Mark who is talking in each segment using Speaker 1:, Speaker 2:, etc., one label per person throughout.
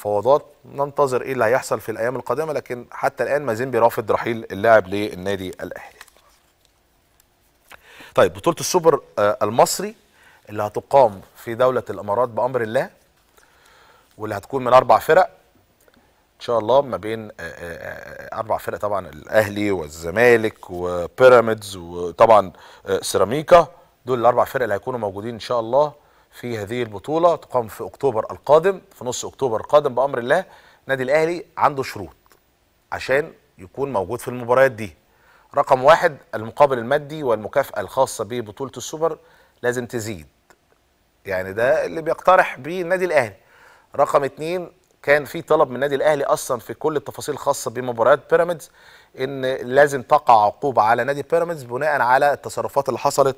Speaker 1: مفاوضات ننتظر ايه اللي هيحصل في الايام القادمه لكن حتى الان مازن بيرافض رحيل اللاعب للنادي الاهلي طيب بطوله السوبر آه، المصري اللي هتقام في دوله الامارات بامر الله واللي هتكون من اربع فرق ان شاء الله ما بين آه، آه، اربع فرق طبعا الاهلي والزمالك وبيراميدز وطبعا سيراميكا دول الاربع فرق اللي هيكونوا موجودين ان شاء الله في هذه البطولة تقام في أكتوبر القادم في نص أكتوبر القادم بأمر الله نادي الأهلي عنده شروط عشان يكون موجود في المباريات دي رقم واحد المقابل المادي والمكافأة الخاصة ببطولة السوبر لازم تزيد يعني ده اللي بيقترح به النادي الأهلي رقم اتنين كان في طلب من النادي الاهلي اصلا في كل التفاصيل الخاصه بمباريات بيراميدز ان لازم تقع عقوبه على نادي بيراميدز بناء على التصرفات اللي حصلت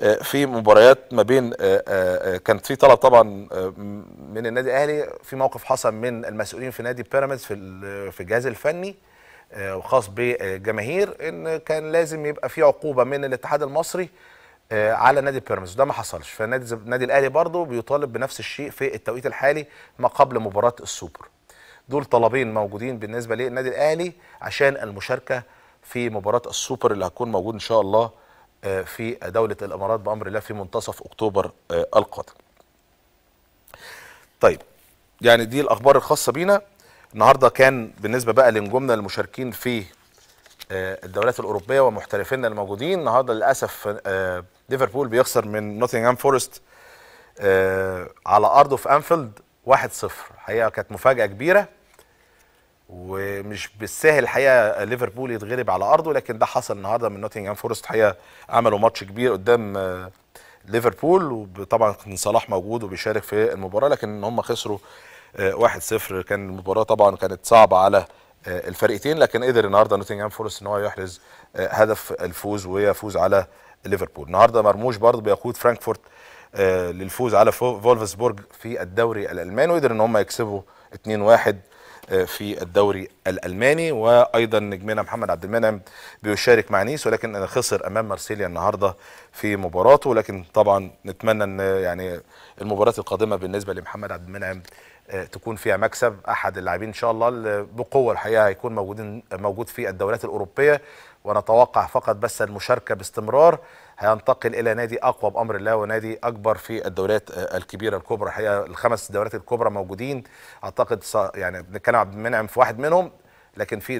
Speaker 1: آه، في مباريات ما بين آه، آه، كانت في طلب طبعا من النادي الاهلي في موقف حصل من المسؤولين في نادي بيراميدز في في الجهاز الفني وخاص بالجماهير ان كان لازم يبقى في عقوبه من الاتحاد المصري آه، على نادي بيراميدز وده ما حصلش فنادي النادي الاهلي برضه بيطالب بنفس الشيء في التوقيت الحالي ما قبل مباراه السوبر دول طلبين موجودين بالنسبه للنادي الاهلي عشان المشاركه في مباراه السوبر اللي هتكون موجود ان شاء الله آه، في دوله الامارات بامر الله في منتصف اكتوبر آه، القادم طيب يعني دي الاخبار الخاصه بينا النهارده كان بالنسبه بقى لنجومنا المشاركين في آه، الدوريات الاوروبيه ومحترفينا الموجودين النهارده للاسف آه، ليفربول بيخسر من نوتنغهام فورست آه، على ارضه في انفيلد 1-0 حقيقه كانت مفاجاه كبيره ومش بالسهل الحقيقه ليفربول يتغلب على ارضه لكن ده حصل النهارده من نوتنغهام فورست حقيقه عملوا ماتش كبير قدام ليفربول وطبعا كان صلاح موجود وبيشارك في المباراه لكن هم خسروا 1-0 كان المباراه طبعا كانت صعبه على آه، الفريقين لكن قدر النهارده نوتنجهام فورست ان هو يحرز آه، هدف الفوز ويفوز على ليفربول النهارده مرموش برضه بيقود فرانكفورت آه، للفوز على فولفسبورج في الدوري الالماني وقدر ان هم يكسبوا 2-1 في الدوري الالماني وايضا نجمنا محمد عبد المنعم بيشارك مع نيس ولكن خسر امام مارسيليا النهارده في مباراته ولكن طبعا نتمنى ان يعني المباريات القادمه بالنسبه لمحمد عبد المنعم آه، تكون فيها مكسب احد اللاعبين ان شاء الله بقوه الحقيقه هيكون موجودين موجود في الدوريات الاوروبيه ونتوقع فقط بس المشاركه باستمرار هينتقل الى نادي اقوى بامر الله ونادي اكبر في الدوريات آه، الكبيره الكبرى الحقيقه الخمس دوريات الكبرى موجودين اعتقد يعني بنتكلم عبد المنعم في واحد منهم لكن في